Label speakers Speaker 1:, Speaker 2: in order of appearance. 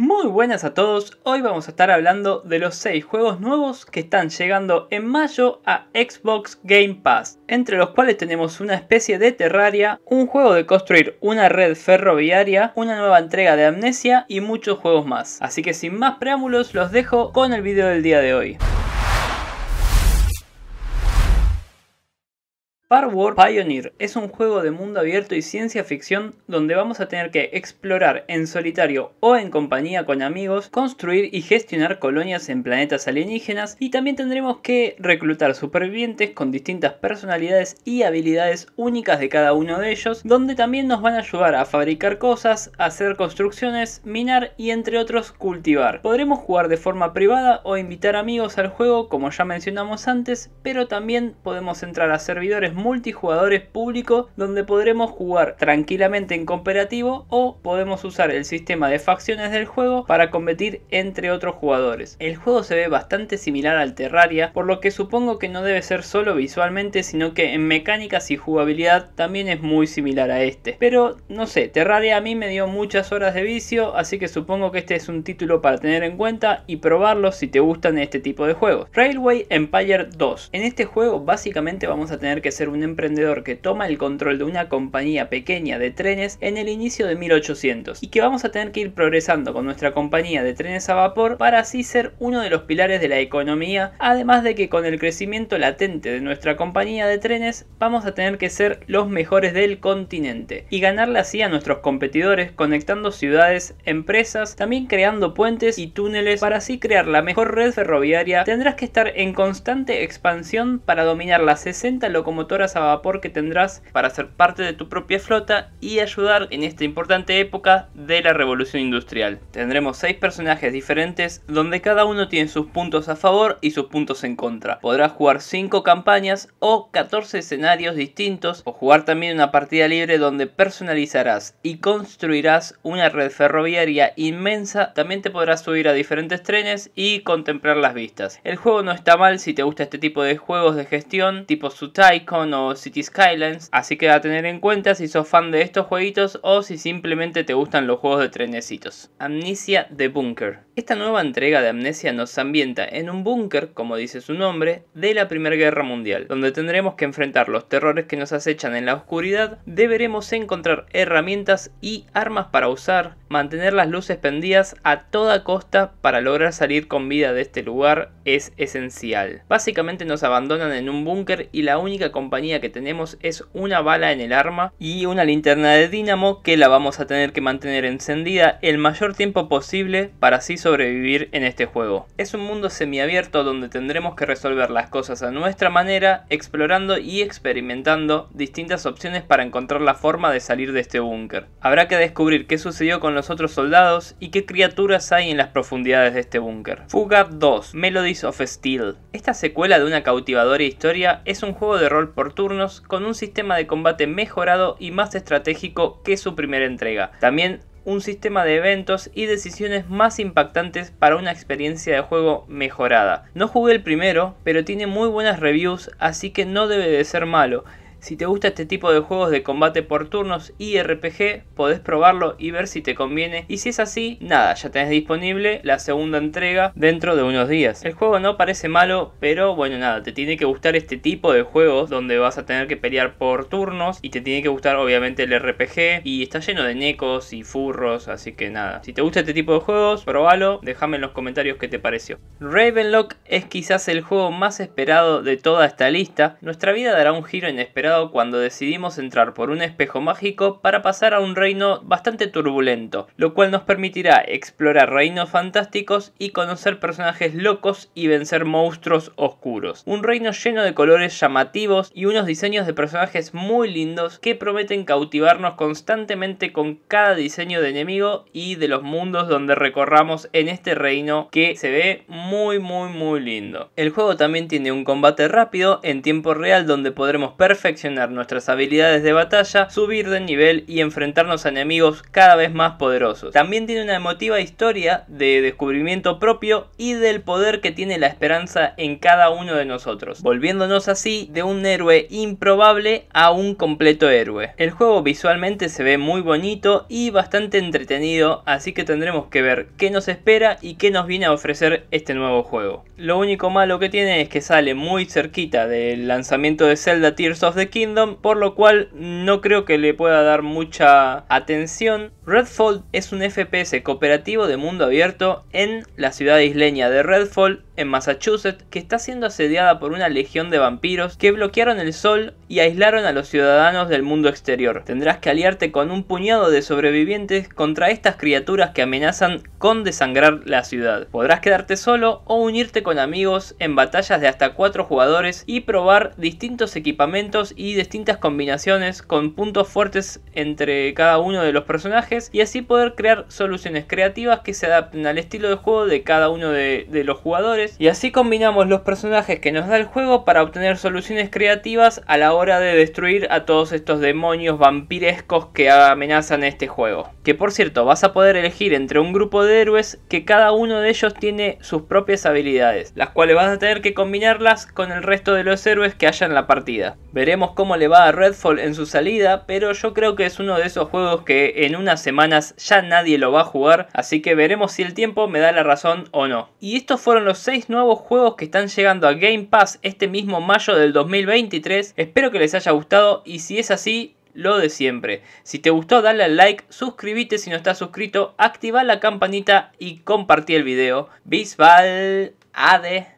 Speaker 1: Muy buenas a todos, hoy vamos a estar hablando de los 6 juegos nuevos que están llegando en mayo a Xbox Game Pass, entre los cuales tenemos una especie de Terraria, un juego de construir una red ferroviaria, una nueva entrega de Amnesia y muchos juegos más. Así que sin más preámbulos los dejo con el video del día de hoy. Par War Pioneer es un juego de mundo abierto y ciencia ficción donde vamos a tener que explorar en solitario o en compañía con amigos, construir y gestionar colonias en planetas alienígenas y también tendremos que reclutar supervivientes con distintas personalidades y habilidades únicas de cada uno de ellos, donde también nos van a ayudar a fabricar cosas, hacer construcciones, minar y entre otros cultivar. Podremos jugar de forma privada o invitar amigos al juego como ya mencionamos antes, pero también podemos entrar a servidores multijugadores públicos donde podremos jugar tranquilamente en cooperativo o podemos usar el sistema de facciones del juego para competir entre otros jugadores. El juego se ve bastante similar al Terraria, por lo que supongo que no debe ser solo visualmente, sino que en mecánicas y jugabilidad también es muy similar a este. Pero no sé, Terraria a mí me dio muchas horas de vicio, así que supongo que este es un título para tener en cuenta y probarlo si te gustan este tipo de juegos. Railway Empire 2. En este juego básicamente vamos a tener que ser un emprendedor que toma el control de una compañía pequeña de trenes en el inicio de 1800 y que vamos a tener que ir progresando con nuestra compañía de trenes a vapor para así ser uno de los pilares de la economía, además de que con el crecimiento latente de nuestra compañía de trenes vamos a tener que ser los mejores del continente y ganarle así a nuestros competidores conectando ciudades, empresas, también creando puentes y túneles para así crear la mejor red ferroviaria tendrás que estar en constante expansión para dominar las 60 locomotoras a vapor que tendrás para ser parte de tu propia flota y ayudar en esta importante época de la revolución industrial. Tendremos 6 personajes diferentes donde cada uno tiene sus puntos a favor y sus puntos en contra. Podrás jugar 5 campañas o 14 escenarios distintos o jugar también una partida libre donde personalizarás y construirás una red ferroviaria inmensa. También te podrás subir a diferentes trenes y contemplar las vistas. El juego no está mal si te gusta este tipo de juegos de gestión tipo su Sutaicon o City Skylines, así que a tener en cuenta si sos fan de estos jueguitos o si simplemente te gustan los juegos de trenecitos. Amnesia de Bunker. Esta nueva entrega de Amnesia nos ambienta en un búnker, como dice su nombre, de la Primera Guerra Mundial, donde tendremos que enfrentar los terrores que nos acechan en la oscuridad, deberemos encontrar herramientas y armas para usar, mantener las luces pendidas a toda costa para lograr salir con vida de este lugar es esencial. Básicamente nos abandonan en un búnker y la única compañía que tenemos es una bala en el arma y una linterna de dínamo que la vamos a tener que mantener encendida el mayor tiempo posible para así sobrevivir en este juego. Es un mundo semiabierto donde tendremos que resolver las cosas a nuestra manera, explorando y experimentando distintas opciones para encontrar la forma de salir de este búnker. Habrá que descubrir qué sucedió con los otros soldados y qué criaturas hay en las profundidades de este búnker. Fuga 2, Melodies of Steel. Esta secuela de una cautivadora historia es un juego de rol por turnos con un sistema de combate mejorado y más estratégico que su primera entrega. También un sistema de eventos y decisiones más impactantes para una experiencia de juego mejorada. No jugué el primero, pero tiene muy buenas reviews, así que no debe de ser malo. Si te gusta este tipo de juegos de combate por turnos y RPG, podés probarlo y ver si te conviene. Y si es así, nada, ya tenés disponible la segunda entrega dentro de unos días. El juego no parece malo, pero bueno, nada, te tiene que gustar este tipo de juegos donde vas a tener que pelear por turnos y te tiene que gustar obviamente el RPG y está lleno de necos y furros, así que nada. Si te gusta este tipo de juegos, probalo, déjame en los comentarios qué te pareció. Ravenlock es quizás el juego más esperado de toda esta lista. Nuestra vida dará un giro inesperado cuando decidimos entrar por un espejo mágico para pasar a un reino bastante turbulento, lo cual nos permitirá explorar reinos fantásticos y conocer personajes locos y vencer monstruos oscuros. Un reino lleno de colores llamativos y unos diseños de personajes muy lindos que prometen cautivarnos constantemente con cada diseño de enemigo y de los mundos donde recorramos en este reino que se ve muy muy muy lindo. El juego también tiene un combate rápido en tiempo real donde podremos perfeccionar nuestras habilidades de batalla, subir de nivel y enfrentarnos a enemigos cada vez más poderosos. También tiene una emotiva historia de descubrimiento propio y del poder que tiene la esperanza en cada uno de nosotros, volviéndonos así de un héroe improbable a un completo héroe. El juego visualmente se ve muy bonito y bastante entretenido, así que tendremos que ver qué nos espera y qué nos viene a ofrecer este nuevo juego. Lo único malo que tiene es que sale muy cerquita del lanzamiento de Zelda Tears of the Kingdom, por lo cual no creo que le pueda dar mucha atención. Redfall es un FPS cooperativo de mundo abierto en la ciudad isleña de Redfall en Massachusetts, que está siendo asediada por una legión de vampiros que bloquearon el sol y aislaron a los ciudadanos del mundo exterior. Tendrás que aliarte con un puñado de sobrevivientes contra estas criaturas que amenazan con desangrar la ciudad. Podrás quedarte solo o unirte con amigos en batallas de hasta 4 jugadores y probar distintos equipamientos y distintas combinaciones con puntos fuertes entre cada uno de los personajes y así poder crear soluciones creativas que se adapten al estilo de juego de cada uno de los jugadores y así combinamos los personajes que nos da el juego para obtener soluciones creativas a la hora de destruir a todos estos demonios vampirescos que amenazan este juego. Que por cierto, vas a poder elegir entre un grupo de héroes que cada uno de ellos tiene sus propias habilidades, las cuales vas a tener que combinarlas con el resto de los héroes que haya en la partida. Veremos cómo le va a Redfall en su salida, pero yo creo que es uno de esos juegos que en unas semanas ya nadie lo va a jugar, así que veremos si el tiempo me da la razón o no. Y estos fueron los seis nuevos juegos que están llegando a Game Pass este mismo mayo del 2023. Espero que les haya gustado y si es así, lo de siempre. Si te gustó, dale al like, suscríbete si no estás suscrito, activa la campanita y compartí el video. Bisbal, ade.